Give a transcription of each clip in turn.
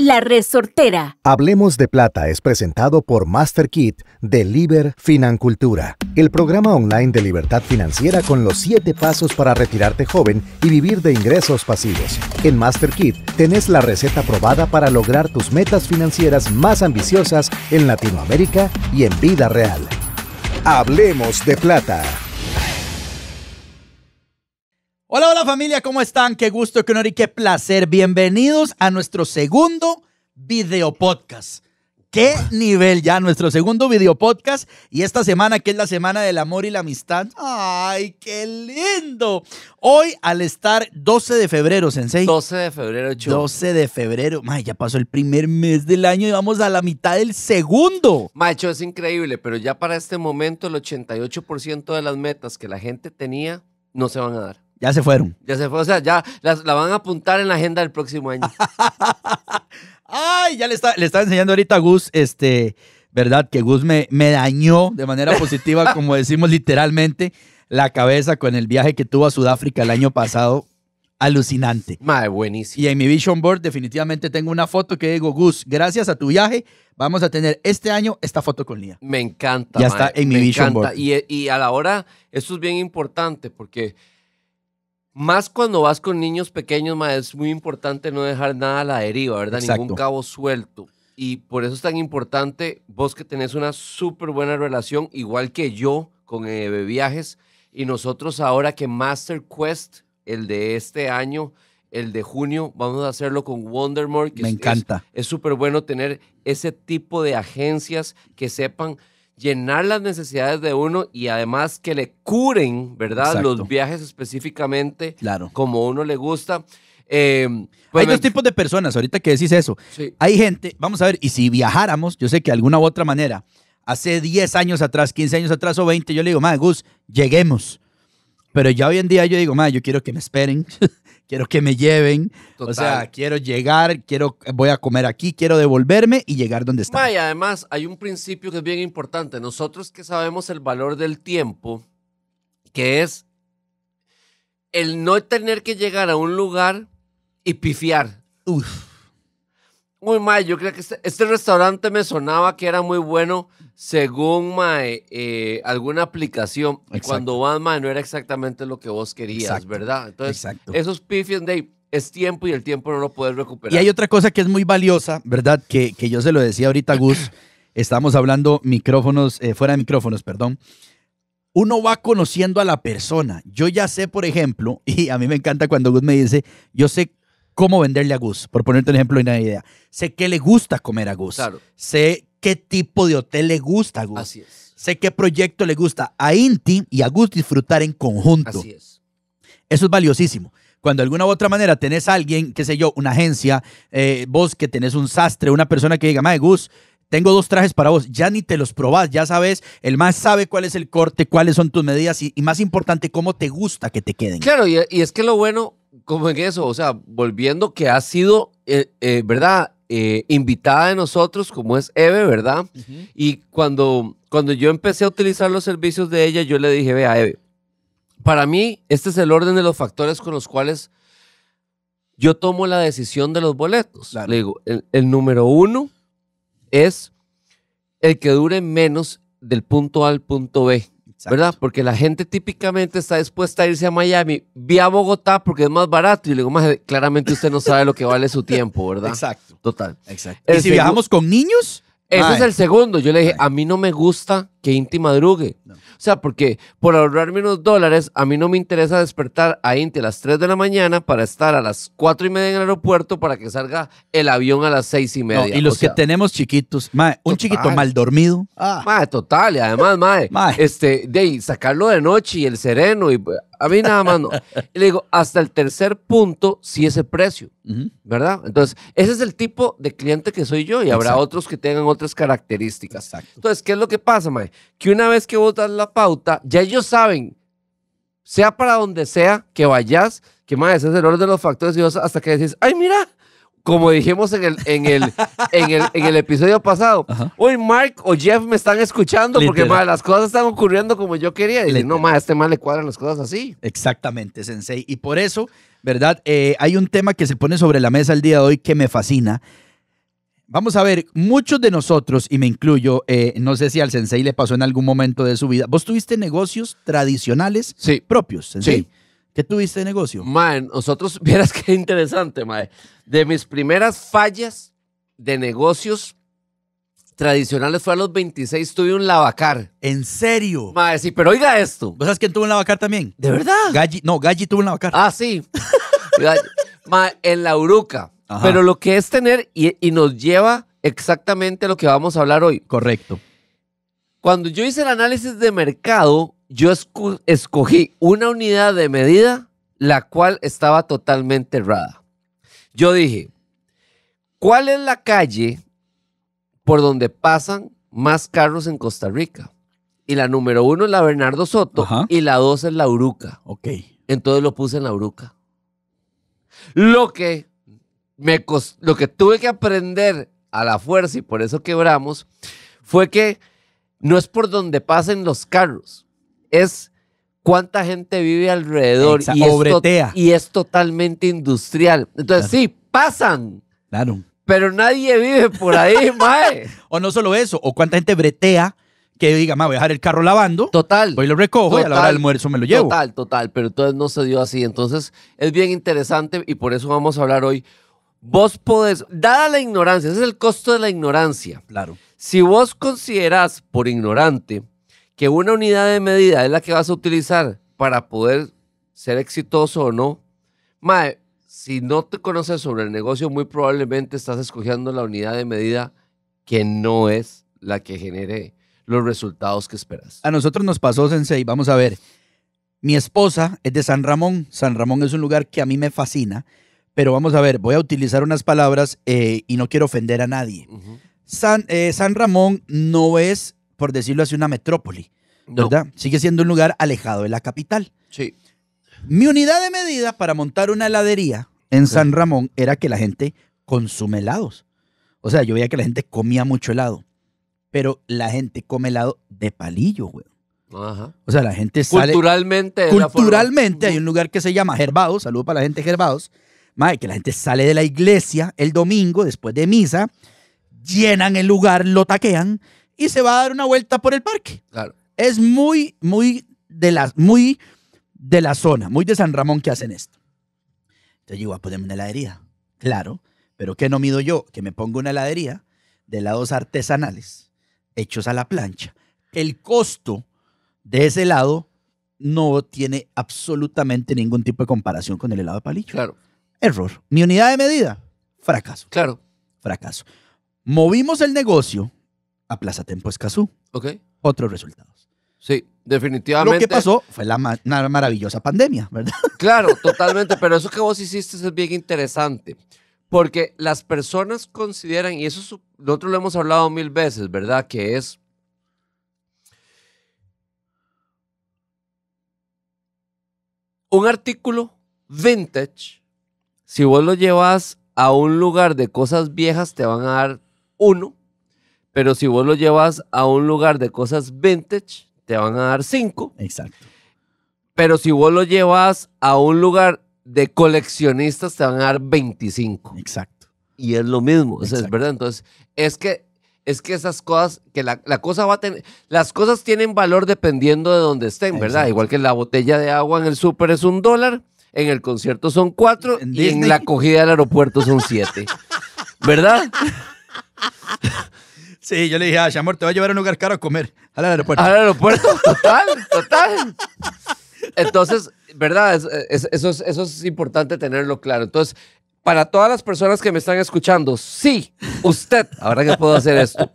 La Resortera. Hablemos de Plata es presentado por MasterKit de Liber Financultura, el programa online de libertad financiera con los 7 pasos para retirarte joven y vivir de ingresos pasivos. En MasterKit tenés la receta probada para lograr tus metas financieras más ambiciosas en Latinoamérica y en vida real. Hablemos de Plata. Hola, hola familia, ¿cómo están? Qué gusto, qué honor y qué placer. Bienvenidos a nuestro segundo video podcast. Qué nivel ya, nuestro segundo video podcast y esta semana que es la semana del amor y la amistad. ¡Ay, qué lindo! Hoy al estar 12 de febrero, Sensei. 12 de febrero, 12 de febrero. ya pasó el primer mes del año y vamos a la mitad del segundo. Macho, es increíble, pero ya para este momento el 88% de las metas que la gente tenía no se van a dar. Ya se fueron. Ya se fue, o sea, ya la van a apuntar en la agenda del próximo año. Ay, ya le le estaba enseñando ahorita a Gus, este, ¿verdad? Que Gus me, me dañó de manera positiva, como decimos literalmente, la cabeza con el viaje que tuvo a Sudáfrica el año pasado. Alucinante. Madre, buenísimo. Y en mi vision board definitivamente tengo una foto que digo, Gus, gracias a tu viaje vamos a tener este año esta foto con Lía. Me encanta. Ya está en mi vision board. Y, y a la hora, eso es bien importante porque más cuando vas con niños pequeños, es muy importante no dejar nada a la deriva, ¿verdad? Ningún cabo suelto. Y por eso es tan importante vos que tenés una súper buena relación, igual que yo con eh, EB Viajes. Y nosotros ahora que Master Quest, el de este año, el de junio, vamos a hacerlo con Wondermore. Que Me encanta. Es súper bueno tener ese tipo de agencias que sepan llenar las necesidades de uno y además que le curen, ¿verdad? Los viajes específicamente, claro. como uno le gusta. hay em, dos tipos de personas, ahorita que decís eso. Hay gente, vamos a ver, y si viajáramos, yo sé que de alguna u otra manera, hace 10 años atrás, 15 años atrás o 20, yo le digo, madre, Gus, lleguemos. Pero ya hoy en día yo digo, madre, yo quiero que me esperen. quiero que me lleven. O sea, quiero llegar, quiero, voy a comer aquí, quiero devolverme y llegar donde está. Y además, hay un principio que es bien importante. Nosotros que sabemos el valor del tiempo, que es el no tener que llegar a un lugar y pifiar. muy muy mal yo creo que este, este restaurante me sonaba que era muy bueno según mae, eh, alguna aplicación cuando van mae, no era exactamente lo que vos querías, ¿verdad? Entonces, esos pifies de es tiempo y el tiempo no lo puedes recuperar. Y hay otra cosa que es muy valiosa, ¿verdad? Que, que yo se lo decía ahorita a Gus, estamos hablando micrófonos, eh, fuera de micrófonos, perdón. Uno va conociendo a la persona. Yo ya sé, por ejemplo, y a mí me encanta cuando Gus me dice, yo sé cómo venderle a Gus, por ponerte un ejemplo y una idea. Sé qué le gusta comer a Gus. Claro. Sé qué tipo de hotel le gusta a Gus. Así es. Sé qué proyecto le gusta a Inti y a Gus disfrutar en conjunto. Así es. Eso es valiosísimo. Cuando de alguna u otra manera tenés a alguien, qué sé yo, una agencia, eh, vos que tenés un sastre, una persona que diga, Mae, Gus, tengo dos trajes para vos, ya ni te los probás, ya sabes, el más sabe cuál es el corte, cuáles son tus medidas y, más importante, cómo te gusta que te queden. Claro, y, es que lo bueno, como en eso, o sea, volviendo que ha sido, eh, eh, ¿verdad? Eh, invitada de nosotros, como es Eve, ¿verdad? Y cuando, cuando yo empecé a utilizar los servicios de ella, yo le dije, vea, Eve, para mí este es el orden de los factores con los cuales yo tomo la decisión de los boletos. Le digo, el, el, número uno es el que dure menos del punto A al punto B. ¿Verdad? Porque la gente típicamente está dispuesta a irse a Miami vía Bogotá porque es más barato. Y luego, más claramente usted no sabe lo que vale su tiempo, ¿verdad? Exacto. Total. Exacto. y si viajamos con niños, ese es el segundo. Yo le dije, a mí no me gusta que Inti madrugue. O sea, porque por ahorrarme unos dólares, a mí no me interesa despertar a Inti a las 3 de la mañana para estar a las 4 y media en el aeropuerto para que salga el avión a las 6 y media. y los que tenemos chiquitos, un chiquito mal dormido. Ah. Mae, total. Y además, este, de sacarlo de noche y el sereno y a mí nada más Y le digo, hasta el tercer punto sí es el precio, ¿verdad? Entonces, ese es el tipo de cliente que soy yo y habrá otros que tengan otras características. Entonces, ¿qué es lo que pasa, Mae? Que una vez que vos la pauta, ya ellos saben, sea para donde sea que vayas, que Mae, ese es el orden de los factores y vos hasta que decís, ay, mira, como dijimos en el, en el, en el, episodio pasado, hoy Mark o Jeff me están escuchando porque las cosas están ocurriendo como yo quería. Y no, más, a este mal le cuadran las cosas así. Exactamente, Sensei. Y por eso, ¿verdad? Eh, hay un tema que se pone sobre la mesa el día de hoy que me fascina. Vamos a ver, muchos de nosotros, y me incluyo, eh, no sé si al Sensei le pasó en algún momento de su vida, vos tuviste negocios tradicionales propios, Sensei. Sí. ¿Qué tuviste de negocio? Mae, nosotros, vieras qué interesante, mae. De mis primeras fallas de negocios tradicionales fue a los 26, tuve un lavacar. ¿En serio? Mae, sí, pero oiga esto. ¿Vos sabes quién tuvo un lavacar también? ¿De verdad? Galli, no, Galli tuvo un lavacar. Ah, sí. en la Uruca. Pero lo que es tener, y, y nos lleva exactamente a lo que vamos a hablar hoy. Correcto. Cuando yo hice el análisis de mercado, yo escogí una unidad de medida la cual estaba totalmente errada. Yo dije, ¿cuál es la calle por donde pasan más carros en Costa Rica? Y la número uno es la Bernardo Soto y la dos es la Uruca. Ok. Entonces lo puse en la Uruca. Lo que, me lo que tuve que aprender a la fuerza y por eso quebramos fue que no es por donde pasen los carros, es cuánta gente vive alrededor y es, totalmente industrial. Entonces, sí, pasan. Claro. Pero nadie vive por ahí, mae. O no solo eso, o cuánta gente bretea que diga, mae, voy a dejar el carro lavando. Total. Voy lo recojo y a la hora del almuerzo me lo llevo. Total, total. Pero entonces no se dio así. Entonces, es bien interesante y por eso vamos a hablar hoy. Vos podés, dada la ignorancia, ese es el costo de la ignorancia. Claro. Si vos considerás por ignorante que una unidad de medida es la que vas a utilizar para poder ser exitoso o no, mae, si no te conoces sobre el negocio, muy probablemente estás escogiendo la unidad de medida que no es la que genere los resultados que esperas. A nosotros nos pasó, Sensei, vamos a ver. Mi esposa es de San Ramón. San Ramón es un lugar que a mí me fascina, pero vamos a ver, voy a utilizar unas palabras eh, y no quiero ofender a nadie. San, eh, San Ramón no es por decirlo así, una metrópoli, ¿verdad? Sigue siendo un lugar alejado de la capital. Sí. Mi unidad de medida para montar una heladería en San Ramón era que la gente consume helados. O sea, yo veía que la gente comía mucho helado, pero la gente come helado de palillo, güey. Ajá. O sea, la gente sale. Culturalmente. Culturalmente hay un lugar que se llama Gervados. Saludo para la gente Gervados. que la gente sale de la iglesia el domingo después de misa, llenan el lugar, lo taquean y se va a dar una vuelta por el parque. Claro. Es muy, muy de la, muy de la zona, muy de San Ramón que hacen esto. Entonces yo voy a ah, ponerme pues, una heladería, claro, pero ¿qué no mido yo? Que me pongo una heladería de helados artesanales hechos a la plancha. El costo de ese lado no tiene absolutamente ningún tipo de comparación con el helado de palillo. Claro. Error. Mi unidad de medida, fracaso. Claro. Fracaso. Movimos el negocio a Plaza Tempo Escazú. Ok. Otros resultados. Sí, definitivamente. Lo que pasó fue la una maravillosa pandemia, ¿verdad? Claro, totalmente, pero eso que vos hiciste es bien interesante, porque las personas consideran, y eso nosotros lo hemos hablado mil veces, ¿verdad? Que es... Un artículo vintage, si vos lo llevas a un lugar de cosas viejas, te van a dar uno pero si vos lo llevas a un lugar de cosas vintage, te van a dar 5. Exacto. Pero si vos lo llevas a un lugar de coleccionistas, te van a dar 25. Exacto. Y es lo mismo, es verdad. Entonces, es que es que esas cosas, que la, cosa va a tener, las cosas tienen valor dependiendo de donde estén, ¿verdad? Igual que la botella de agua en el súper es un dólar, en el concierto son cuatro y en la acogida del aeropuerto son siete, ¿verdad? Sí, yo le dije, ah, amor, te voy a llevar a un lugar caro a comer, al aeropuerto. Al aeropuerto, total, total. Entonces, ¿verdad? eso, es, eso es importante tenerlo claro. Entonces, para todas las personas que me están escuchando, sí, usted, ahora que puedo hacer esto,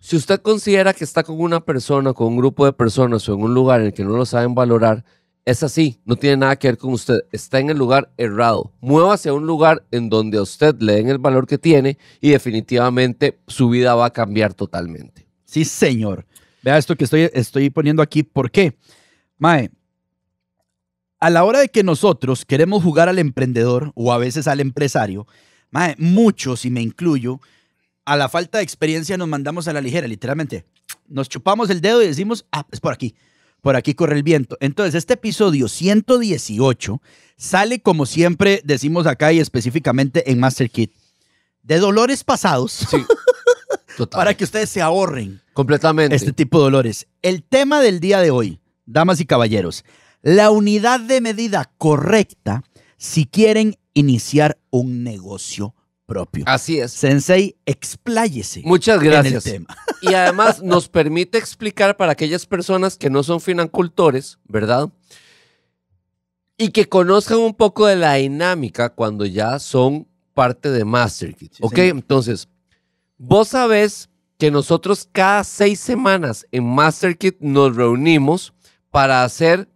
si usted considera que está con una persona, con un grupo de personas o en un lugar en el que no lo saben valorar, es así, no tiene nada que ver con usted, está en el lugar errado. Muévase a un lugar en donde a usted le den el valor que tiene y definitivamente su vida va a cambiar totalmente. Sí, señor. Vea esto que estoy, estoy poniendo aquí. ¿Por qué? Mae, a la hora de que nosotros queremos jugar al emprendedor o a veces al empresario, mae, muchos, y me incluyo, a la falta de experiencia nos mandamos a la ligera, literalmente. Nos chupamos el dedo y decimos, ah, es por aquí por aquí corre el viento. Entonces, este episodio 118 sale, como siempre decimos acá y específicamente en Master Kit, de dolores pasados. para que ustedes se ahorren. Completamente. Este tipo de dolores. El tema del día de hoy, damas y caballeros, la unidad de medida correcta si quieren iniciar un negocio propio. Así es. Sensei, expláyese. Muchas gracias. Y además nos permite explicar para aquellas personas que no son financultores, ¿verdad? Y que conozcan un poco de la dinámica cuando ya son parte de MasterKit. ok, entonces, vos sabés que nosotros cada seis semanas en MasterKit nos reunimos para hacer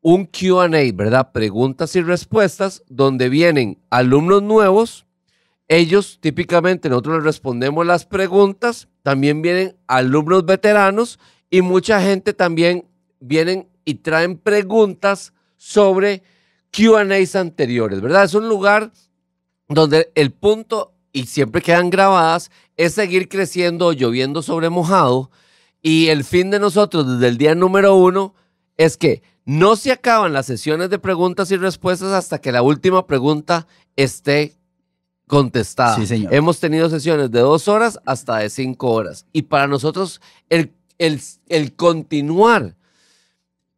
un QA, ¿verdad? Preguntas y respuestas, donde vienen alumnos nuevos ellos típicamente nosotros les respondemos las preguntas, también vienen alumnos veteranos y mucha gente también vienen y traen preguntas sobre QAs anteriores, ¿verdad? Es un lugar donde el punto, y siempre quedan grabadas, es seguir creciendo lloviendo sobre mojado. Y el fin de nosotros desde el día número uno es que no se acaban las sesiones de preguntas y respuestas hasta que la última pregunta esté contestada. Hemos tenido sesiones de dos horas hasta de cinco horas. Y para nosotros, el, el, continuar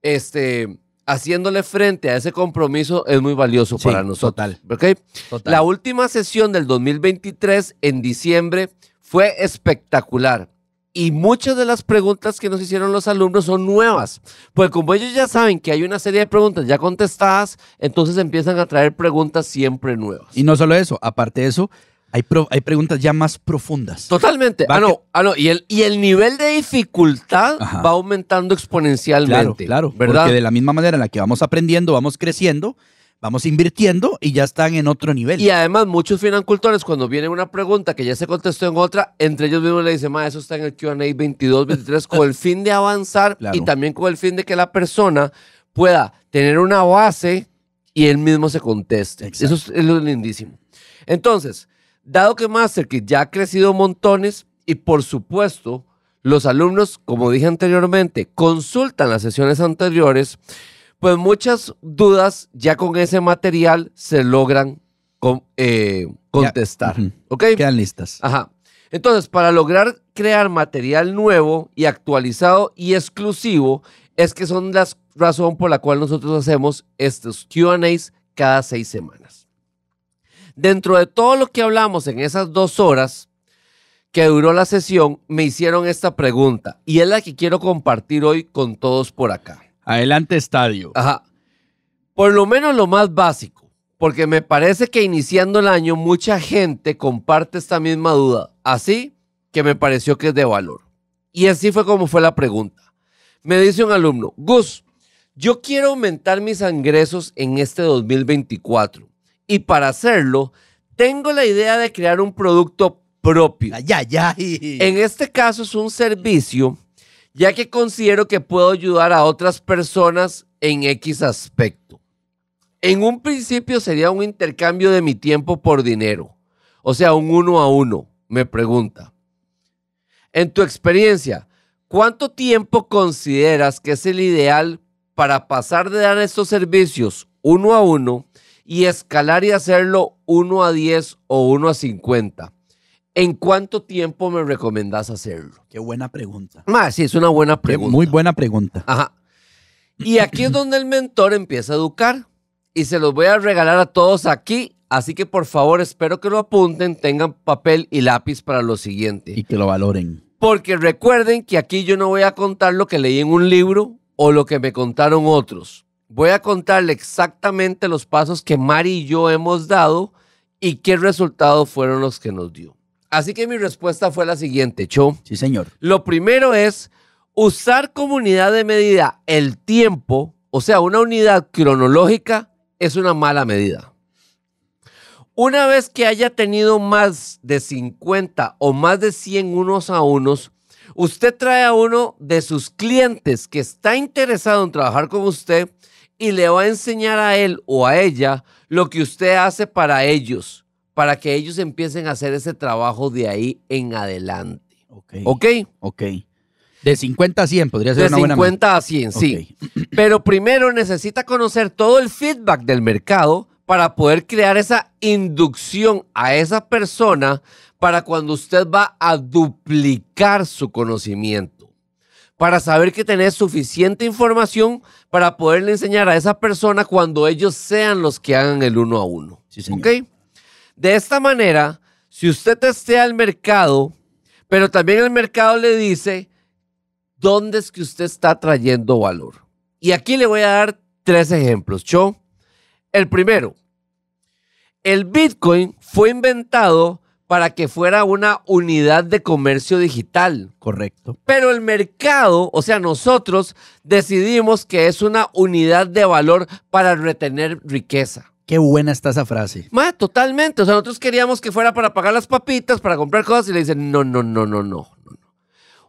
este, haciéndole frente a ese compromiso es muy valioso para nosotros. La última sesión del 2023 en diciembre fue espectacular y muchas de las preguntas que nos hicieron los alumnos son nuevas. Pues como ellos ya saben que hay una serie de preguntas ya contestadas, entonces empiezan a traer preguntas siempre nuevas. Y no solo eso, aparte de eso, hay, hay preguntas ya más profundas. Totalmente. Ah, ah, y, el, y el nivel de dificultad va aumentando exponencialmente. Claro, claro. ¿verdad? Porque de la misma manera en la que vamos aprendiendo, vamos creciendo, vamos invirtiendo y ya están en otro nivel. Y además, muchos financultores, cuando viene una pregunta que ya se contestó en otra, entre ellos mismos le dicen, ma, eso está en el QA 22, 23, con el fin de avanzar y también con el fin de que la persona pueda tener una base y él mismo se conteste. Eso es, es, lindísimo. Entonces, dado que Master que ya ha crecido montones y por supuesto, los alumnos, como dije anteriormente, consultan las sesiones anteriores, pues muchas dudas ya con ese material se logran eh, contestar. ¿Ok? Quedan listas. Ajá. Entonces, para lograr crear material nuevo y actualizado y exclusivo, es que son las razón por la cual nosotros hacemos estos QAs cada seis semanas. Dentro de todo lo que hablamos en esas dos horas que duró la sesión, me hicieron esta pregunta y es la que quiero compartir hoy con todos por acá. Adelante, estadio. Ajá. Por lo menos lo más básico, porque me parece que iniciando el año mucha gente comparte esta misma duda, así que me pareció que es de valor. Y así fue como fue la pregunta. Me dice un alumno, Gus, yo quiero aumentar mis ingresos en este 2024 y para hacerlo tengo la idea de crear un producto propio. Ya, ya. En este caso es un servicio ya que considero que puedo ayudar a otras personas en X aspecto. En un principio sería un intercambio de mi tiempo por dinero, o sea, un uno a uno, me pregunta. En tu experiencia, ¿cuánto tiempo consideras que es el ideal para pasar de dar estos servicios uno a uno y escalar y hacerlo uno a 10 o uno a 50? ¿En cuánto tiempo me recomendás hacerlo? Qué buena pregunta. Ah, sí, es una buena pregunta. Muy buena pregunta. Ajá. Y aquí es donde el mentor empieza a educar. Y se los voy a regalar a todos aquí. Así que por favor, espero que lo apunten, tengan papel y lápiz para lo siguiente. Y que lo valoren. Porque recuerden que aquí yo no voy a contar lo que leí en un libro o lo que me contaron otros. Voy a contarle exactamente los pasos que Mari y yo hemos dado y qué resultados fueron los que nos dio. Así que mi respuesta fue la siguiente, Cho. Sí, señor. Lo primero es usar como unidad de medida el tiempo, o sea, una unidad cronológica, es una mala medida. Una vez que haya tenido más de 50 o más de 100 unos a unos, usted trae a uno de sus clientes que está interesado en trabajar con usted y le va a enseñar a él o a ella lo que usted hace para ellos para que ellos empiecen a hacer ese trabajo de ahí en adelante. Ok. Ok. De 50 a 100 podría ser una buena. De 50 a 100, sí. Pero primero necesita conocer todo el feedback del mercado para poder crear esa inducción a esa persona para cuando usted va a duplicar su conocimiento. Para saber que tenés suficiente información para poderle enseñar a esa persona cuando ellos sean los que hagan el uno a uno. Sí, señor. ok de esta manera, si usted testea el mercado, pero también el mercado le dice dónde es que usted está trayendo valor. Y aquí le voy a dar tres ejemplos, Yo, El primero, el Bitcoin fue inventado para que fuera una unidad de comercio digital. Correcto. Pero el mercado, o sea, nosotros decidimos que es una unidad de valor para retener riqueza. Qué buena está esa frase. Ma, totalmente. O sea, nosotros queríamos que fuera para pagar las papitas, para comprar cosas, y le dicen, no, no, no, no, no.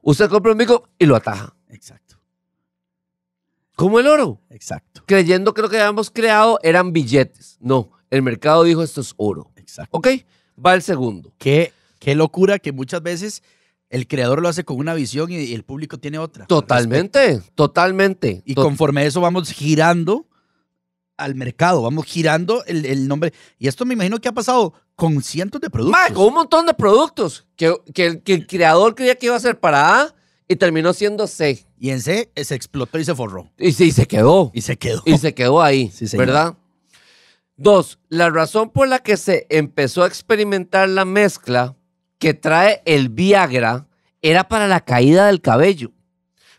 Usted compra un bico y lo ataja. Exacto. Como el oro. Exacto. Creyendo que lo que habíamos creado eran billetes. No, el mercado dijo, esto es oro. Exacto. ¿Ok? Va el segundo. Qué, qué locura que muchas veces el creador lo hace con una visión y, el público tiene otra. Totalmente, totalmente. Y conforme a eso vamos girando al mercado, vamos girando el, nombre. Y esto me imagino que ha pasado con cientos de productos. Con un montón de productos que, el creador creía que iba a ser para A y terminó siendo C. Y en C eh, se explotó y se forró. Y, sí, se quedó. Y se quedó. Y se quedó ahí, sí, ¿verdad? Dos, la razón por la que se empezó a experimentar la mezcla que trae el Viagra era para la caída del cabello.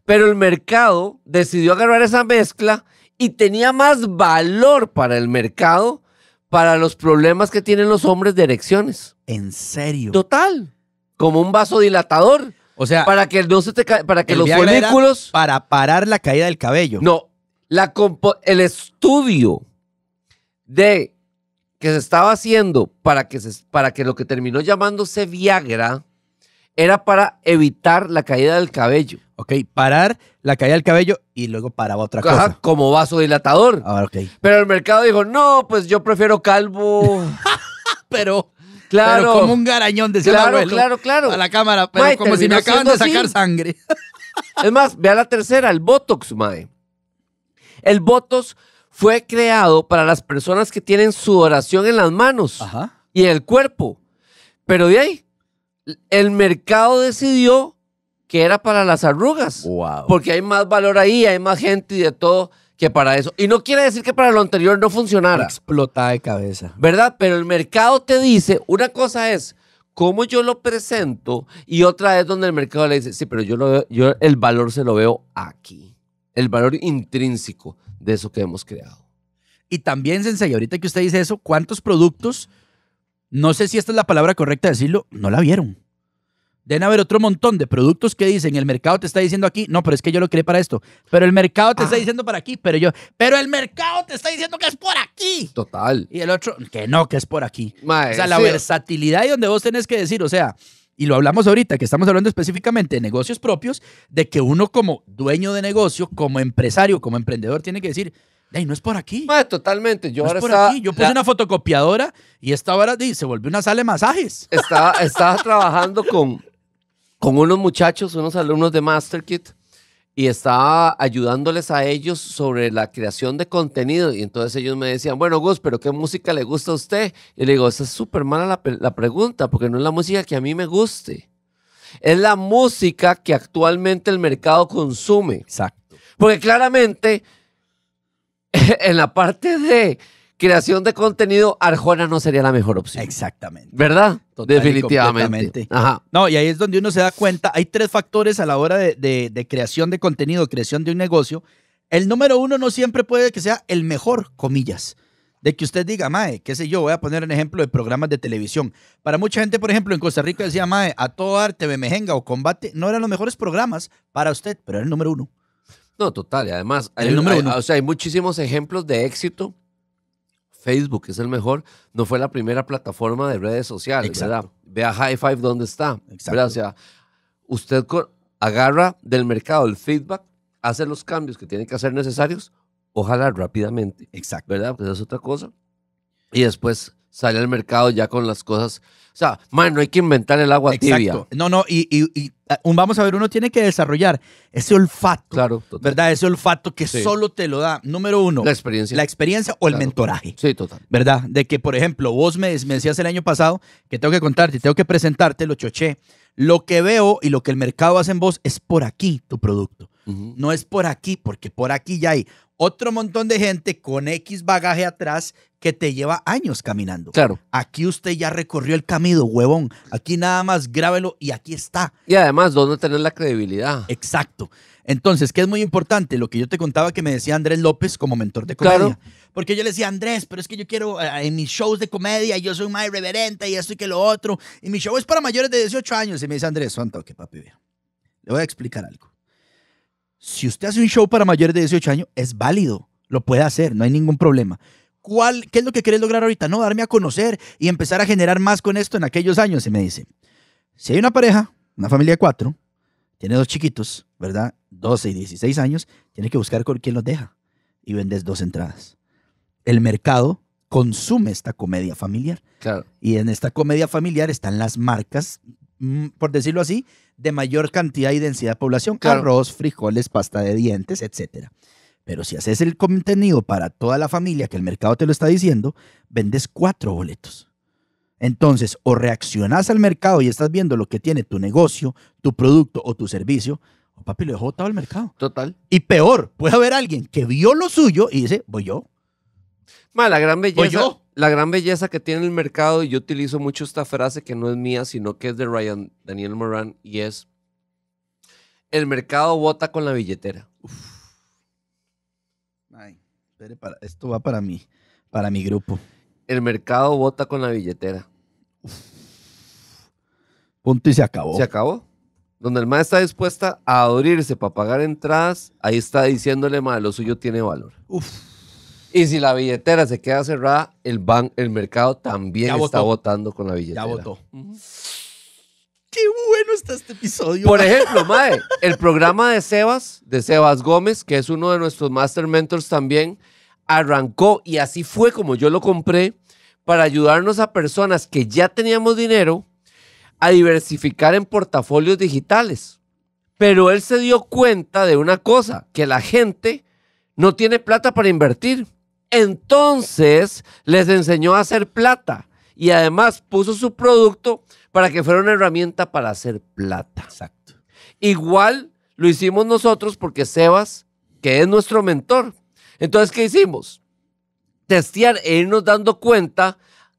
Pero el mercado decidió agarrar esa mezcla y tenía más valor para el mercado para los problemas que tienen los hombres de erecciones. ¿En serio? Total. Como un vaso dilatador. O sea, para que no se te para que los folículos para parar la caída del cabello. No, la el estudio de que se estaba haciendo para que se, para que lo que terminó llamándose Viagra era para evitar la caída del cabello. Ok, parar la caída del cabello y luego paraba otra cosa. Como vasodilatador. Ah, ok. Pero el mercado dijo, no, pues yo prefiero calvo. pero... Claro. como un garañón de claro, claro, claro. A la cámara, pero como si me acaban de sacar sangre. es más, vea la tercera, el Botox, mae. El Botox fue creado para las personas que tienen sudoración en las manos y el cuerpo. Pero de ahí, el mercado decidió que era para las arrugas. Porque hay más valor ahí, hay más gente y de todo que para eso. Y no quiere decir que para lo anterior no funcionara. Explotada de cabeza. ¿Verdad? Pero el mercado te dice, una cosa es cómo yo lo presento y otra es donde el mercado le dice, sí, pero yo, lo, yo el valor se lo veo aquí. El valor intrínseco de eso que hemos creado. Y también, Sensei, ahorita que usted dice eso, ¿cuántos productos no sé si esta es la palabra correcta de decirlo, no la vieron. Deben haber otro montón de productos que dicen, el mercado te está diciendo aquí, no, pero es que yo lo creé para esto, pero el mercado te está ah. diciendo para aquí, pero yo, pero el mercado te está diciendo que es por aquí. Total. Y el otro, que no, que es por aquí. o sea, la versatilidad y donde vos tenés que decir, o sea, y lo hablamos ahorita, que estamos hablando específicamente de negocios propios, de que uno como dueño de negocio, como empresario, como emprendedor, tiene que decir, no es por aquí. totalmente. Yo ahora es por aquí. Yo puse una fotocopiadora y esta hora se volvió una sala de masajes. Estaba, estaba trabajando con, con unos muchachos, unos alumnos de MasterKit y estaba ayudándoles a ellos sobre la creación de contenido. Y entonces ellos me decían, bueno, Gus, ¿pero qué música le gusta a usted? Y le digo, esa es súper mala la, pregunta, porque no es la música que a mí me guste. Es la música que actualmente el mercado consume. Exacto. Porque claramente en la parte de creación de contenido, Arjona no sería la mejor opción. Exactamente. ¿Verdad? Definitivamente. No, y ahí es donde uno se da cuenta, hay tres factores a la hora de, creación de contenido, creación de un negocio. El número uno no siempre puede que sea el mejor, comillas de que usted diga, Mae, qué sé yo, voy a poner un ejemplo de programas de televisión. Para mucha gente, por ejemplo, en Costa Rica decía, Mae, a todo arte, Bemejenga o Combate, no eran los mejores programas para usted, pero era el número uno. No, total. Y además, hay, muchísimos ejemplos de éxito. Facebook es el mejor. No fue la primera plataforma de redes sociales, ¿verdad? Ve High Five dónde está. O usted agarra del mercado el feedback, hace los cambios que tiene que hacer necesarios, ojalá rápidamente. Exacto. ¿Verdad? Pues es otra cosa. Y después sale al mercado ya con las cosas. O sea, man, no hay que inventar el agua Exacto. tibia. No, no, y vamos a ver, uno tiene que desarrollar ese olfato. Claro, total. ¿Verdad? Ese olfato que solo te lo da, número uno. La experiencia. La experiencia o el mentoraje. Sí, total. ¿Verdad? De que, por ejemplo, vos me, decías el año pasado que tengo que contarte, tengo que presentarte, lo choché. Lo que veo y lo que el mercado hace en vos es por aquí tu producto. No es por aquí, porque por aquí ya hay otro montón de gente con X bagaje atrás que te lleva años caminando. Claro. Aquí usted ya recorrió el camino, huevón. Aquí nada más grábelo y aquí está. Y además, ¿dónde tener la credibilidad? Exacto. Entonces, ¿qué es muy importante? Lo que yo te contaba que me decía Andrés López como mentor de comedia. Claro. Porque yo le decía, Andrés, pero es que yo quiero, eh, en mis shows de comedia, yo soy más irreverente y esto y que lo otro. Y mi show es para mayores de 18 años. Y me dice Andrés, son que papi. Le voy a explicar algo. Si usted hace un show para mayores de 18 años, es válido, lo puede hacer, no hay ningún problema. ¿Cuál, ¿Qué es lo que querés lograr ahorita? No, darme a conocer y empezar a generar más con esto en aquellos años, se me dice. Si hay una pareja, una familia de cuatro, tiene dos chiquitos, ¿verdad? 12 y 16 años, tiene que buscar con quién los deja y vendes dos entradas. El mercado consume esta comedia familiar. Y en esta comedia familiar están las marcas Mm, por decirlo así, de mayor cantidad y densidad de población, Carros, arroz, frijoles, pasta de dientes, etcétera. Pero si haces el contenido para toda la familia, que el mercado te lo está diciendo, vendes cuatro boletos. Entonces, o reaccionas al mercado y estás viendo lo que tiene tu negocio, tu producto o tu servicio, o oh, papi, lo dejó todo el mercado. Total. Y peor, puede haber alguien que vio lo suyo y dice, voy yo. Mala, gran belleza. Voy yo la gran belleza que tiene el mercado, y yo utilizo mucho esta frase que no es mía, sino que es de Ryan Daniel Moran, y es, el mercado vota con la billetera. Ay, espere esto va para mí, para mi grupo. El mercado vota con la billetera. Punto y se acabó. Se acabó. Donde el maestro está dispuesta a abrirse para pagar entradas, ahí está diciéndole, malo lo suyo tiene valor. Uf. Y si la billetera se queda cerrada, el, ban el mercado también está votando con la billetera. Ya votó. Qué bueno está este episodio. Por ejemplo, Mae, el programa de Sebas, de Sebas Gómez, que es uno de nuestros Master Mentors también, arrancó y así fue como yo lo compré para ayudarnos a personas que ya teníamos dinero a diversificar en portafolios digitales. Pero él se dio cuenta de una cosa, que la gente no tiene plata para invertir. Entonces les enseñó a hacer plata y además puso su producto para que fuera una herramienta para hacer plata. Exacto. Igual lo hicimos nosotros porque Sebas, que es nuestro mentor. Entonces, ¿qué hicimos? Testear e irnos dando cuenta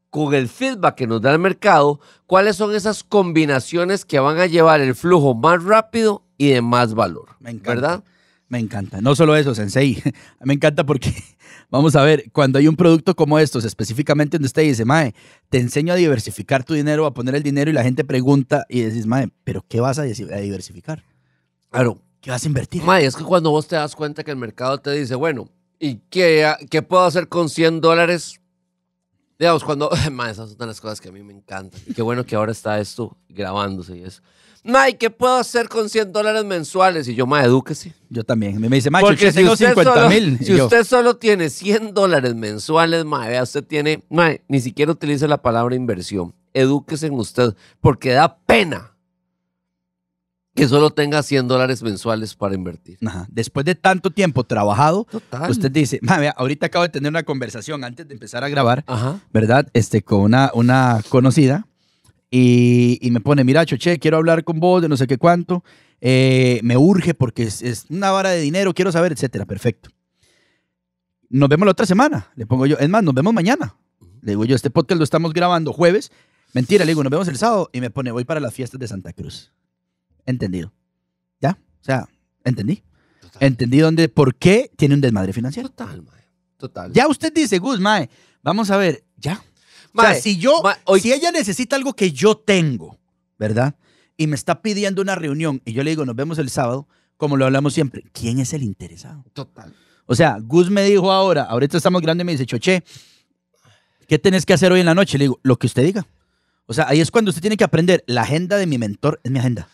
con el feedback que nos da el mercado, cuáles son esas combinaciones que van a llevar el flujo más rápido y de más valor. Me encanta. ¿Verdad? Me encanta. No solo eso, Sensei. Me encanta porque, vamos a ver, cuando hay un producto como estos, específicamente donde usted dice, Mae, te enseño a diversificar tu dinero, a poner el dinero y la gente pregunta y decís, Mae, ¿pero qué vas a diversificar? Claro. ¿Qué vas a invertir? Mae, es que cuando vos te das cuenta que el mercado te dice, bueno, ¿y qué, qué puedo hacer con 100 dólares? Digamos, cuando. Mae, esas son las cosas que a mí me encantan. qué bueno que ahora está esto grabándose y eso. Mae, ¿qué puedo hacer con 100 dólares mensuales? Y yo, Mae, edúquese. Yo también. Me dice, Mae, si 50 solo, mil. Si usted solo tiene 100 dólares mensuales, Mae, usted tiene. Mae, ni siquiera utilice la palabra inversión. Edúquese en usted, porque da pena que solo tenga 100 dólares mensuales para invertir. Ajá. Después de tanto tiempo trabajado, usted dice, Mae, ahorita acabo de tener una conversación antes de empezar a grabar, ¿verdad? Este, con una, una conocida y, me pone, mira, Choche, quiero hablar con vos de no sé qué cuánto, eh, me urge porque es, una vara de dinero, quiero saber, etcétera, perfecto. Nos vemos la otra semana, le pongo yo, es más, nos vemos mañana. Le digo yo, este podcast lo estamos grabando jueves, mentira, le digo, nos vemos el sábado y me pone, voy para las fiestas de Santa Cruz. Entendido. ¿Ya? O sea, entendí. Entendí dónde, por qué tiene un desmadre financiero. Total, mae. Total. Ya usted dice, Gus, vamos a ver, ya, si yo, si ella necesita algo que yo tengo, ¿verdad? Y me está pidiendo una reunión y yo le digo, nos vemos el sábado, como lo hablamos siempre, ¿quién es el interesado? Total. O sea, Gus me dijo ahora, ahorita estamos grandes, y me dice, Choche, ¿qué tenés que hacer hoy en la noche? Le digo, lo que usted diga. O sea, ahí es cuando usted tiene que aprender. La agenda de mi mentor es mi agenda.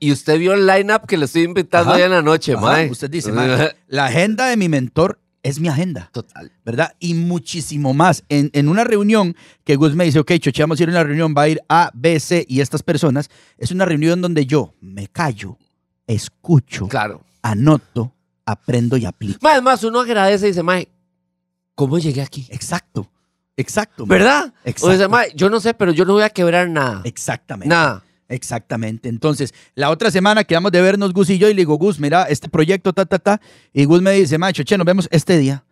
y usted vio el line que le estoy invitando hoy en la noche, Mae. Usted dice, mae, la agenda de mi mentor es mi agenda. Total. ¿Verdad? Y muchísimo más. En, una reunión que Gus me dice, ok, Choche, vamos a ir a una reunión, va a ir A, B, C y estas personas. Es una reunión donde yo me callo, escucho, claro. anoto, aprendo y aplico. Más, más, uno agradece y dice, Mae, ¿cómo llegué aquí? Exacto. Exacto. ¿Verdad? Exacto. O yo no sé, pero yo no voy a quebrar nada. Exactamente. Nada. Exactamente. Entonces, la otra semana quedamos de vernos Gus y yo y le digo, Gus, mira, este proyecto, ta, ta, ta. Y Gus me dice, macho, che, nos vemos este día.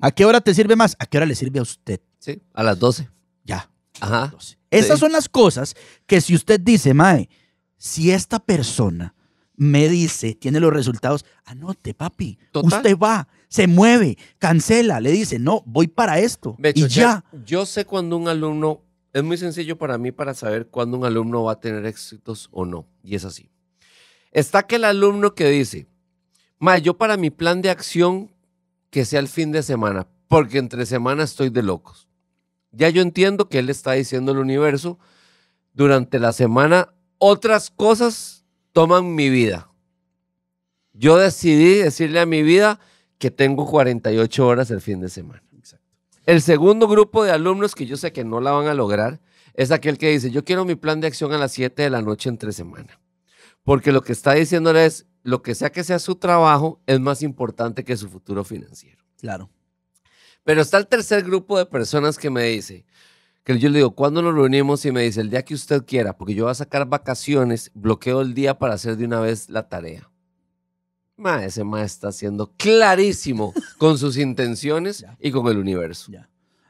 ¿A qué hora te sirve más? ¿A qué hora le sirve a usted? Sí, a las 12. Ya. Ajá. Esas son las cosas que si usted dice, mae, si esta persona me dice, tiene los resultados, anote, papi. Usted va, se mueve, cancela, le dice, no, voy para esto. y ya. Yo sé cuando un alumno es muy sencillo para mí para saber cuándo un alumno va a tener éxitos o no. Y es así. Está que el alumno que dice, Ma, yo para mi plan de acción que sea el fin de semana, porque entre semana estoy de locos. Ya yo entiendo que él está diciendo al universo, durante la semana otras cosas toman mi vida. Yo decidí decirle a mi vida que tengo 48 horas el fin de semana. El segundo grupo de alumnos que yo sé que no la van a lograr es aquel que dice, yo quiero mi plan de acción a las 7 de la noche entre semana. Porque lo que está diciéndole es, lo que sea que sea su trabajo es más importante que su futuro financiero. Claro. Pero está el tercer grupo de personas que me dice, que yo le digo, ¿cuándo nos reunimos? Y me dice, el día que usted quiera, porque yo voy a sacar vacaciones, bloqueo el día para hacer de una vez la tarea ese ma está siendo clarísimo con sus intenciones y con el universo.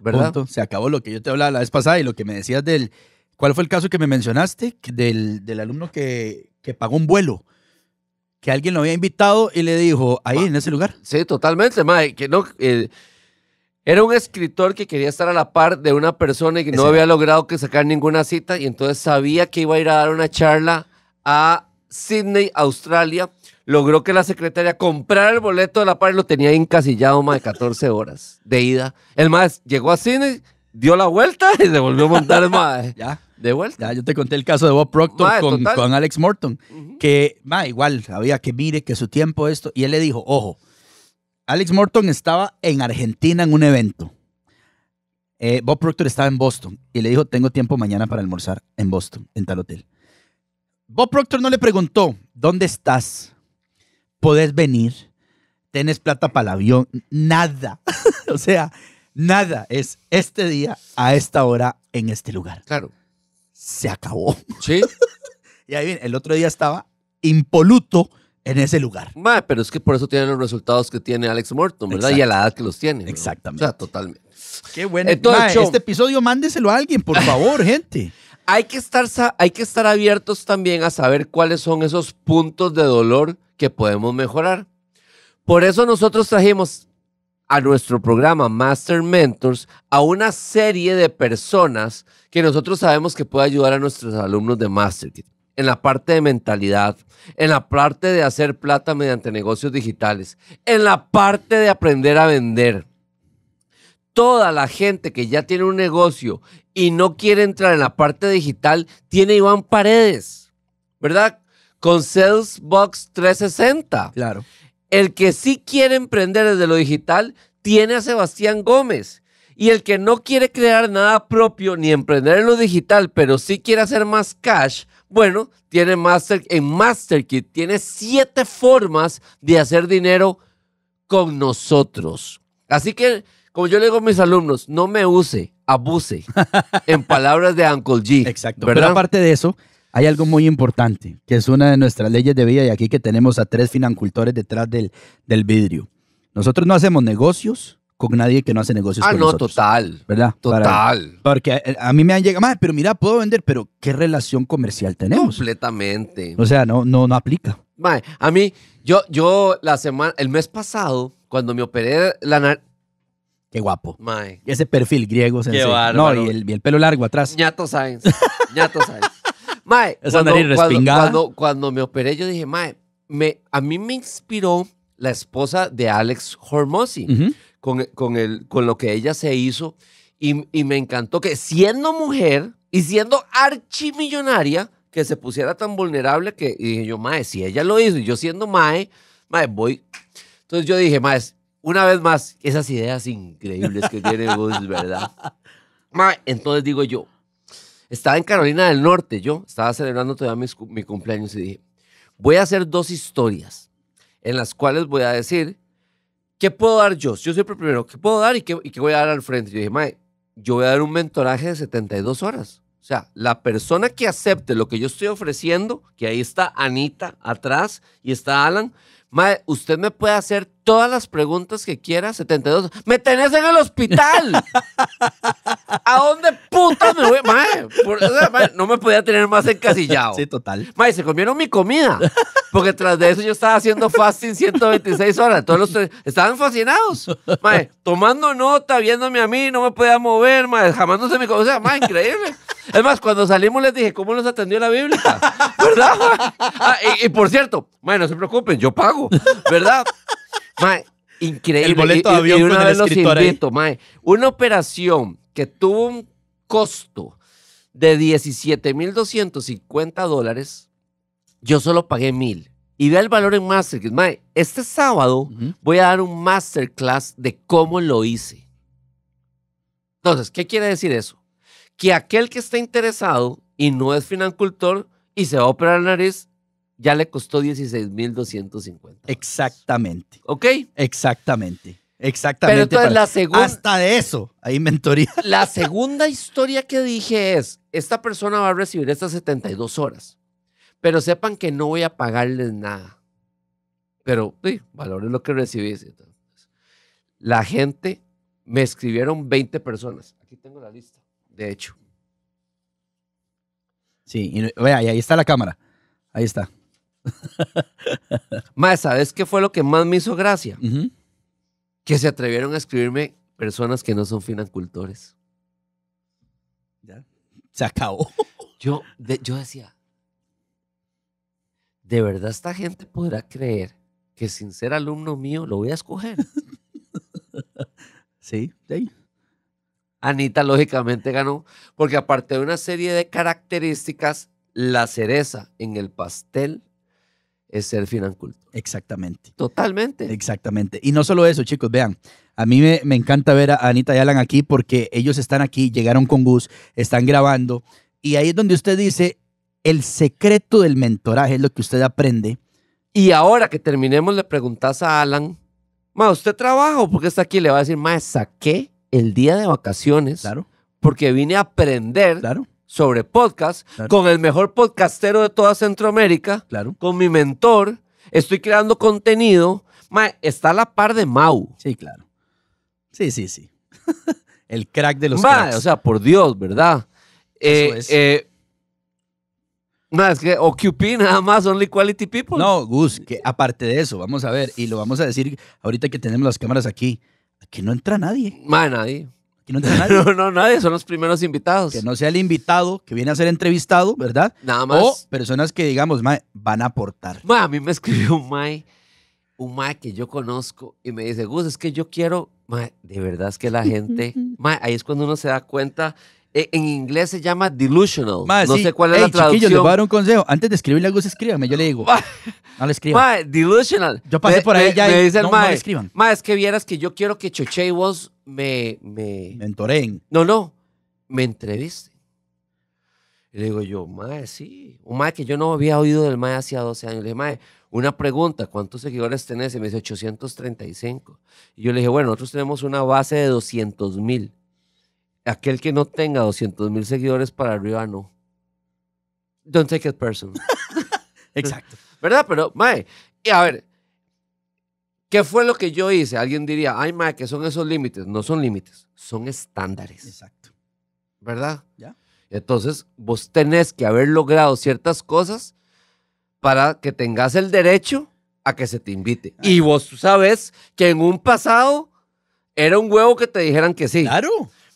¿Verdad? Se acabó lo que yo te hablaba la vez pasada y lo que me decías del. ¿Cuál fue el caso que me mencionaste? Del, del alumno que, pagó un vuelo que alguien lo había invitado y le dijo, ahí, en ese lugar. Sí, totalmente, que no... Eh, era un escritor que quería estar a la par de una persona y que no había logrado que sacar ninguna cita y entonces sabía que iba a ir a dar una charla a Sydney, Australia, logró que la secretaria comprara el boleto de la par y lo tenía encasillado más de 14 horas de ida. El más llegó a cine, dio la vuelta y se volvió a montar más. ya. De vuelta. Ya, yo te conté el caso de Bob Proctor con, Alex Morton, que ma, igual había que mire que su tiempo esto, y él le dijo, ojo, Alex Morton estaba en Argentina en un evento. Eh, Bob Proctor estaba en Boston y le dijo, tengo tiempo mañana para almorzar en Boston, en tal hotel. Bob Proctor no le preguntó, ¿dónde estás? podés venir, tenés plata para el avión, nada. o sea, nada. Es este día, a esta hora, en este lugar. Claro. Se acabó. Sí. y ahí viene, el otro día estaba impoluto en ese lugar. Ma, pero es que por eso tienen los resultados que tiene Alex Morton, ¿verdad? Y a la edad que los tiene. Exactamente. O sea, totalmente. Qué bueno. Entonces, este episodio mándeselo a alguien, por favor, gente hay que, estar, hay que estar abiertos también a saber cuáles son esos puntos de dolor que podemos mejorar. Por eso nosotros trajimos a nuestro programa Master Mentors a una serie de personas que nosotros sabemos que puede ayudar a nuestros alumnos de Master. en la parte de mentalidad, en la parte de hacer plata mediante negocios digitales, en la parte de aprender a vender, toda la gente que ya tiene un negocio y no quiere entrar en la parte digital tiene Iván Paredes, ¿verdad? Con Salesbox 360. Claro. El que sí quiere emprender desde lo digital tiene a Sebastián Gómez. Y el que no quiere crear nada propio ni emprender en lo digital, pero sí quiere hacer más cash, bueno, tiene master, en MasterKit tiene siete formas de hacer dinero con nosotros. Así que como yo le digo a mis alumnos, no me use, abuse. en palabras de Uncle G. Exacto. Pero aparte de eso, hay algo muy importante, que es una de nuestras leyes de vida y aquí que tenemos a tres financultores detrás del, del vidrio. Nosotros no hacemos negocios con nadie que no hace negocios ah, con nosotros. Ah, no, total. ¿Verdad? Total. porque a, mí me han llegado, pero mira, puedo vender, pero ¿qué relación comercial tenemos? Completamente. O sea, no, no, aplica. a mí, yo, yo la semana, el mes pasado, cuando me operé la, Qué guapo. Mae. Ese perfil griego. Qué bárbaro. No, y el, pelo largo atrás. ñato Sáenz. ñato Sáenz. Mae. cuando, cuando, cuando, me operé, yo dije, Mae, me, a mí me inspiró la esposa de Alex Hormozzi con, con, el, con lo que ella se hizo. Y, y me encantó que siendo mujer y siendo archimillonaria, que se pusiera tan vulnerable que y dije yo, Mae, si ella lo hizo y yo siendo Mae, Mae, voy. Entonces yo dije, Mae, una vez más, esas ideas increíbles que tiene Gus, ¿verdad? Entonces digo yo, estaba en Carolina del Norte, yo estaba celebrando todavía mi cumpleaños y dije, voy a hacer dos historias en las cuales voy a decir, ¿qué puedo dar yo? Yo siempre primero, ¿qué puedo dar y qué, y qué voy a dar al frente? Yo dije, mae, yo voy a dar un mentoraje de 72 horas. O sea, la persona que acepte lo que yo estoy ofreciendo, que ahí está Anita atrás y está Alan, Mae, usted me puede hacer todas las preguntas que quiera, 72. ¡Me tenés en el hospital! ¿A dónde putas me voy? Mae, no me podía tener más encasillado. Sí, total. Mae, se comieron mi comida. Porque tras de eso yo estaba haciendo fasting 126 horas. Todos los estaban fascinados. Mae, tomando nota, viéndome a mí, no me podía mover, mae. Jamás no se me... O sea, mae, increíble. Es más, cuando salimos les dije, ¿cómo nos atendió la Biblia? ¿Verdad? Ah, y, y, por cierto, mae, no se preocupen, yo pago. ¿verdad? mae, increíble. El boleto de avión una vez los invito, mae. Una operación que tuvo un costo de 17,250 dólares, yo solo pagué mil. Y vea el valor en Masterclass. Mae, este sábado voy a dar un Masterclass de cómo lo hice. Entonces, ¿qué quiere decir eso? Que aquel que está interesado y no es financultor y se va a operar la nariz, ya le costó 16.250. Exactamente. ¿Ok? Exactamente. Exactamente. Pero entonces la segunda. Hasta de eso, ahí mentoría. La segunda historia que dije es: esta persona va a recibir estas 72 horas, pero sepan que no voy a pagarles nada. Pero sí, valores lo que recibís. La gente, me escribieron 20 personas. Aquí tengo la lista, de hecho. Sí, y ahí está la cámara. Ahí está. Más, ¿sabes qué fue lo que más me hizo gracia? Que se atrevieron a escribirme personas que no son financultores. Ya. Se acabó. yo, yo decía, ¿de verdad esta gente podrá creer que sin ser alumno mío lo voy a escoger? sí, sí. Anita lógicamente ganó, porque aparte de una serie de características, la cereza en el pastel es ser culto. Exactamente. Totalmente. Exactamente. Y no solo eso, chicos, vean. A mí me, encanta ver a Anita y Alan aquí porque ellos están aquí, llegaron con Gus, están grabando. Y ahí es donde usted dice, el secreto del mentoraje es lo que usted aprende. Y ahora que terminemos, le preguntas a Alan, ma, ¿usted trabaja o por qué está aquí? Le va a decir, ma, saqué el día de vacaciones. Claro. Porque vine a aprender. Claro sobre podcast, con el mejor podcastero de toda Centroamérica, con mi mentor, estoy creando contenido, está a la par de Mau. Sí, claro. Sí, sí, sí. el crack de los O sea, por Dios, ¿verdad? Eso eh, es. Eh, es que OQP nada más, only quality people. No, Gus, que aparte de eso, vamos a ver, y lo vamos a decir ahorita que tenemos las cámaras aquí, aquí no entra nadie. Más nadie. no no, nadie. Son los primeros invitados. Que no sea el invitado que viene a ser entrevistado, ¿verdad? Nada más. O personas que, digamos, van a aportar. a mí me escribió un mae, un que yo conozco y me dice, Gus, es que yo quiero... de verdad es que la gente... ahí es cuando uno se da cuenta e-, en inglés se llama delusional. no sé cuál es la traducción. Yo te voy a dar un consejo. Antes de escribirle algo, escríbame. Yo le digo, no le escriban. Madre, delusional. Yo pasé por ahí me, ya me dicen, no, escriban. Ma, es que vieras que yo quiero que Choche y vos me, me... Mentoreen. No, no. Me entrevisten. Y le digo yo, mae, sí. Un mae que yo no había oído del mae hacía 12 años. Le dije, mae, una pregunta, ¿cuántos seguidores tenés? Y me dice, 835. Y yo le dije, bueno, nosotros tenemos una base de 200 mil aquel que no tenga 200 mil seguidores para arriba, no. Don't take it personal. Exacto. ¿Verdad? Pero, mae, y a ver, ¿qué fue lo que yo hice? Alguien diría, ay, mae, ¿qué son esos límites. No son límites, son estándares. Exacto. ¿Verdad? Ya. Entonces, vos tenés que haber logrado ciertas cosas para que tengas el derecho a que se te invite. Y vos sabes que en un pasado era un huevo que te dijeran que sí. Claro.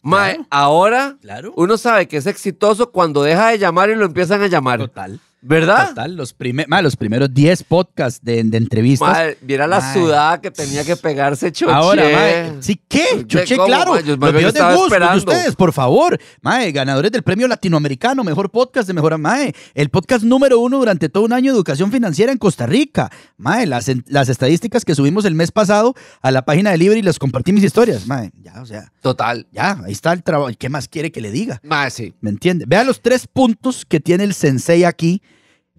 Mae, ahora uno sabe que es exitoso cuando deja de llamar y lo empiezan a llamar. Total. ¿Verdad? están los, los primeros 10 podcasts de, entrevistas. viera la sudada que tenía que pegarse Choche. Ahora, ¿sí qué? Pues, Choche, claro. yo, los videos de gusto ustedes, por favor. Mae, ganadores del premio latinoamericano, mejor podcast de mejora. Mae, el podcast número uno durante todo un año de educación financiera en Costa Rica. Mae, las, estadísticas que subimos el mes pasado a la página de Libre y les compartí mis historias. Mae, ya, o sea. Total. Ya, ahí está el trabajo. ¿Qué más quiere que le diga? Mae, sí. ¿Me entiende? Vea los tres puntos que tiene el sensei aquí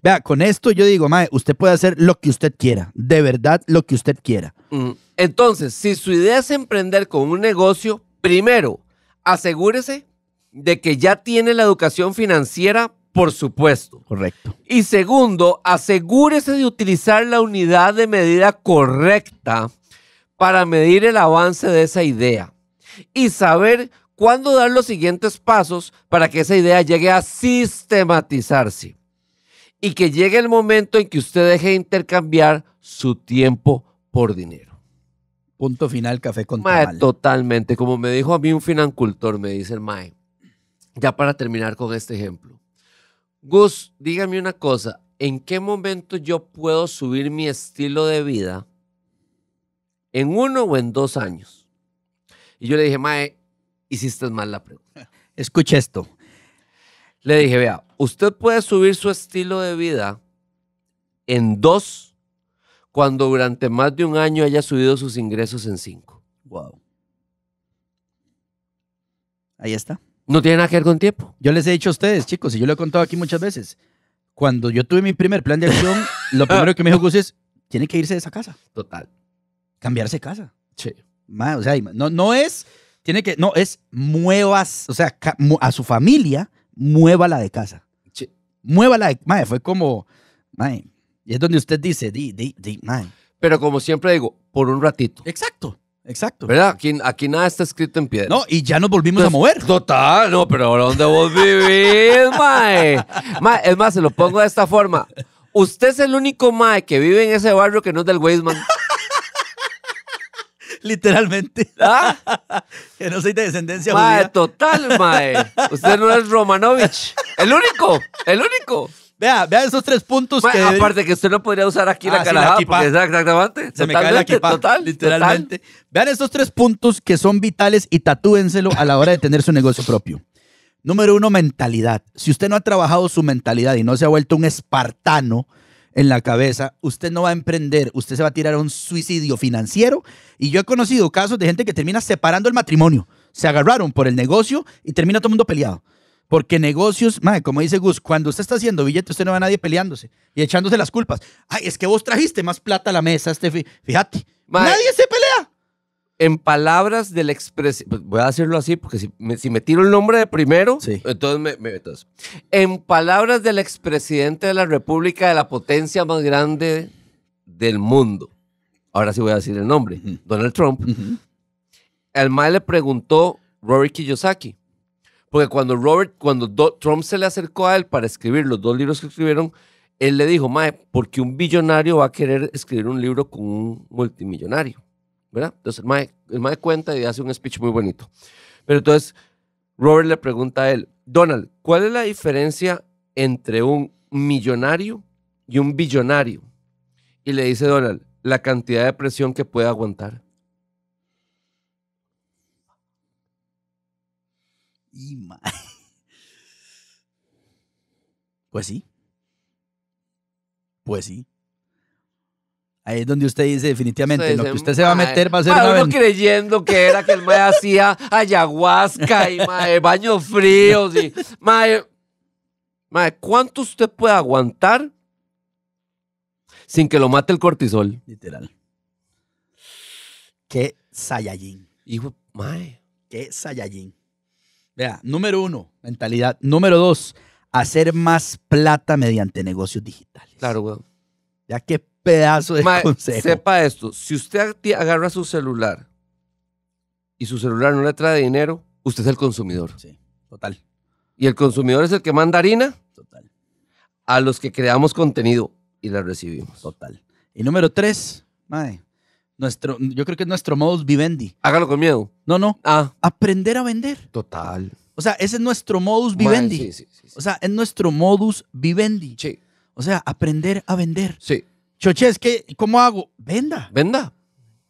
Vea, con esto yo digo, mae, usted puede hacer lo que usted quiera, de verdad lo que usted quiera. Mm. Entonces, si su idea es emprender con un negocio, primero, asegúrese de que ya tiene la educación financiera, por supuesto. Correcto. Y segundo, asegúrese de utilizar la unidad de medida correcta para medir el avance de esa idea y saber cuándo dar los siguientes pasos para que esa idea llegue a sistematizarse y que llegue el momento en que usted deje de intercambiar su tiempo por dinero. Punto final, café con mae, Totalmente. Como me dijo a mí un financultor, me dice el mae, ya para terminar con este ejemplo. Gus, dígame una cosa, ¿en qué momento yo puedo subir mi estilo de vida? ¿En uno o en dos años? Y yo le dije, mae, hiciste mal la pregunta. Escucha esto. Le dije, vea, usted puede subir su estilo de vida en dos cuando durante más de un año haya subido sus ingresos en cinco. Wow. Ahí está. No tiene nada que ver con tiempo. Yo les he dicho a ustedes, chicos, y yo lo he contado aquí muchas veces. Cuando yo tuve mi primer plan de acción, lo primero que me dijo Gus es, tiene que irse de esa casa. Total. Cambiarse de casa. Sí. o sea, no, no es, tiene que, no, es muevas, o sea, a su familia muévala de casa. Muévala de mae, fue como, mae. y es donde usted dice, di, di, di, Pero como siempre digo, por un ratito. Exacto. Exacto. ¿Verdad? Aquí, aquí nada está escrito en piedra. No, y ya nos volvimos a mover. Total, no, pero ahora ¿dónde vos vivís, mae? mae? Es más, se lo pongo de esta forma. Usted es el único mae que vive en ese barrio que no es del Weisman. Literalmente. ¿Ah? que no soy de descendencia mae, total, mae. Usted no es Romanovich. El único, el único. Vea, vea esos tres puntos que... Aparte que usted no podría usar aquí la ah, cara exactamente. Se me cae la equipa, total, literalmente. Vean estos tres puntos que son vitales y tatúenselo a la hora de tener su negocio propio. Número uno, mentalidad. Si usted no ha trabajado su mentalidad y no se ha vuelto un espartano, en la cabeza, usted no va a emprender, usted se va a tirar a un suicidio financiero. Y yo he conocido casos de gente que termina separando el matrimonio. Se agarraron por el negocio y termina todo el mundo peleado. Porque negocios, madre, como dice Gus, cuando usted está haciendo billete, usted no va a nadie peleándose y echándose las culpas. Ay, es que vos trajiste más plata a la mesa, este, fíjate. nadie se pelea en palabras del expresidente, pues, voy a decirlo así porque si me, tiro el nombre de primero, entonces, me, me, en palabras del expresidente de la República de la potencia más grande del mundo, ahora sí voy a decir el nombre, Donald Trump, el mal le preguntó Robert Kiyosaki, porque cuando Robert, cuando Trump se le acercó a él para escribir los dos libros que escribieron, él le dijo, Mae, ¿por qué un billonario va a querer escribir un libro con un multimillonario? Entonces el me cuenta y hace un speech muy bonito. Pero entonces Robert le pregunta a él, Donald, ¿cuál es la diferencia entre un millonario y un billonario? Y le dice Donald, la cantidad de presión que puede aguantar. Y Pues sí. Pues sí. Ahí es donde usted dice definitivamente, lo que usted se va a meter va a ser no una creyendo que era que el me hacía ayahuasca y mae, baños fríos y mae, ¿cuánto usted puede aguantar sin que lo mate el cortisol? Literal. Qué sayayín. Hijo, mae. Qué sayayín. Vea, número uno, mentalidad. Número dos, hacer más plata mediante negocios digitales. Claro, güey. Ya que pedazo de Sepa esto, si usted agarra su celular y su celular no le trae dinero, usted es el consumidor. Sí, total. Y el consumidor es el que manda harina total. a los que creamos contenido y la recibimos. Total. Y número tres, madre, nuestro, yo creo que es nuestro modus vivendi. Hágalo con miedo. No, no. Ah. Aprender a vender. Total. O sea, ese es nuestro modus vivendi. sí, sí, sí, o sea, es nuestro modus vivendi. Sí. O sea, aprender a vender. Sí. Choche, es que, ¿cómo hago? Venda. Venda.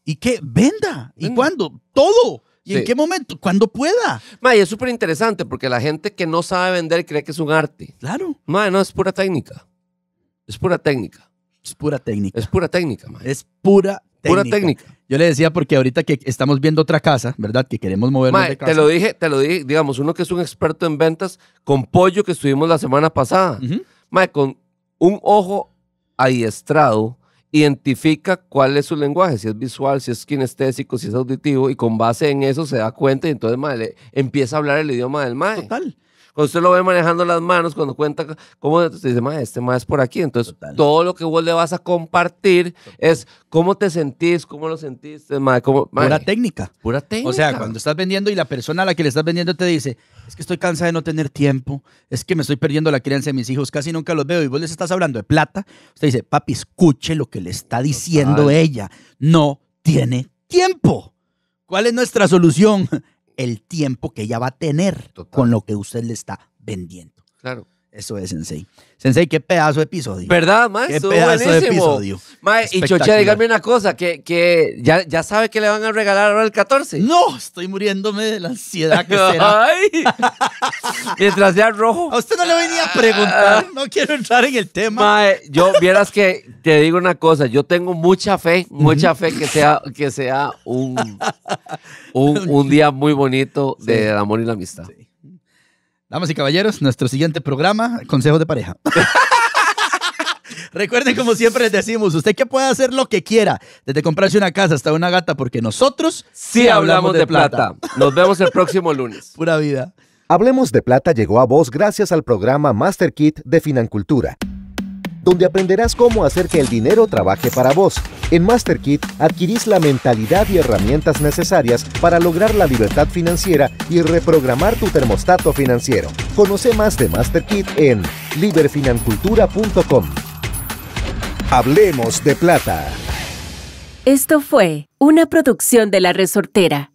¿Y qué? Venda. ¿Y cuándo? Todo. ¿Y en qué momento? Cuando pueda. Mae, es súper interesante porque la gente que no sabe vender cree que es un arte. Claro. Mae, no, es pura técnica. Es pura técnica. Es pura técnica. Es pura técnica, ma. Es pura técnica. Pura técnica. Yo le decía porque ahorita que estamos viendo otra casa, ¿verdad? Que queremos movernos de casa. Te lo dije, te lo dije, digamos, uno que es un experto en ventas con pollo que estuvimos la semana pasada. Uh con un ojo adiestrado identifica cuál es su lenguaje, si es visual, si es kinestésico, si es auditivo, y con base en eso se da cuenta y entonces empieza a hablar el idioma del mae. Total. Cuando usted lo ve manejando las manos, cuando cuenta cómo te dice, maestro, este más es por aquí. Entonces, todo lo que vos le vas a compartir es cómo te sentís, cómo lo sentiste, ma, Pura técnica. Pura técnica. O sea, cuando estás vendiendo y la persona a la que le estás vendiendo te dice, es que estoy cansada de no tener tiempo, es que me estoy perdiendo la crianza de mis hijos, casi nunca los veo y vos les estás hablando de plata, usted dice, papi, escuche lo que le está diciendo ella. No tiene tiempo. ¿Cuál es nuestra solución? el tiempo que ella va a tener con lo que usted le está vendiendo. Claro. Eso es, Sensei. Sensei, qué pedazo de episodio. ¿Verdad, maestro? Qué pedazo de episodio. Mae, y Choche, dígame una cosa, que, ya, sabe que le van a regalar ahora el 14. No, estoy muriéndome de la ansiedad que será. Ay. Mientras sea rojo. A usted no le venía a preguntar, ah. no quiero entrar en el tema. Mae, yo vieras que te digo una cosa, yo tengo mucha fe, mucha fe que sea, que sea un, un, día muy bonito del amor y la amistad. Sí. Damas y caballeros, nuestro siguiente programa, consejos de pareja. Recuerden, como siempre les decimos, usted que puede hacer lo que quiera, desde comprarse una casa hasta una gata, porque nosotros sí, hablamos, de, plata. plata. Nos vemos el próximo lunes. Pura vida. Hablemos de plata llegó a vos gracias al programa Master Kit de Financultura donde aprenderás cómo hacer que el dinero trabaje para vos. En MasterKit adquirís la mentalidad y herramientas necesarias para lograr la libertad financiera y reprogramar tu termostato financiero. Conoce más de MasterKit en liberfinancultura.com. Hablemos de plata. Esto fue una producción de La Resortera.